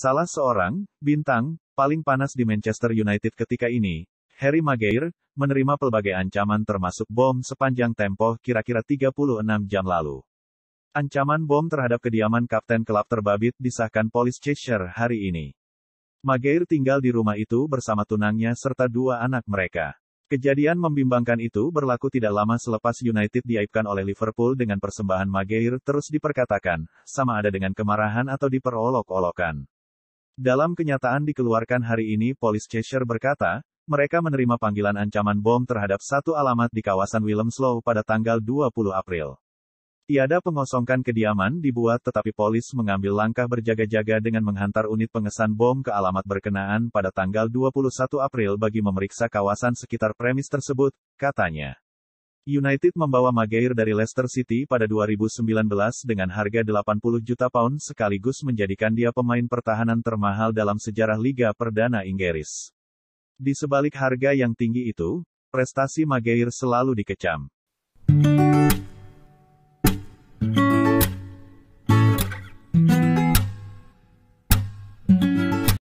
Salah seorang, bintang, paling panas di Manchester United ketika ini, Harry Maguire, menerima pelbagai ancaman termasuk bom sepanjang tempo kira-kira 36 jam lalu. Ancaman bom terhadap kediaman kapten kelab terbabit disahkan polis Cheshire hari ini. Maguire tinggal di rumah itu bersama tunangnya serta dua anak mereka. Kejadian membimbangkan itu berlaku tidak lama selepas United diaibkan oleh Liverpool dengan persembahan Maguire terus diperkatakan, sama ada dengan kemarahan atau diperolok-olokan. Dalam kenyataan dikeluarkan hari ini, Polis Cheshire berkata, mereka menerima panggilan ancaman bom terhadap satu alamat di kawasan Willemslow pada tanggal 20 April. Tiada pengosongkan kediaman dibuat tetapi polis mengambil langkah berjaga-jaga dengan menghantar unit pengesan bom ke alamat berkenaan pada tanggal 21 April bagi memeriksa kawasan sekitar premis tersebut, katanya. United membawa Maguire dari Leicester City pada 2019 dengan harga 80 juta pound sekaligus menjadikan dia pemain pertahanan termahal dalam sejarah Liga Perdana Inggris. Di sebalik harga yang tinggi itu, prestasi Maguire selalu dikecam.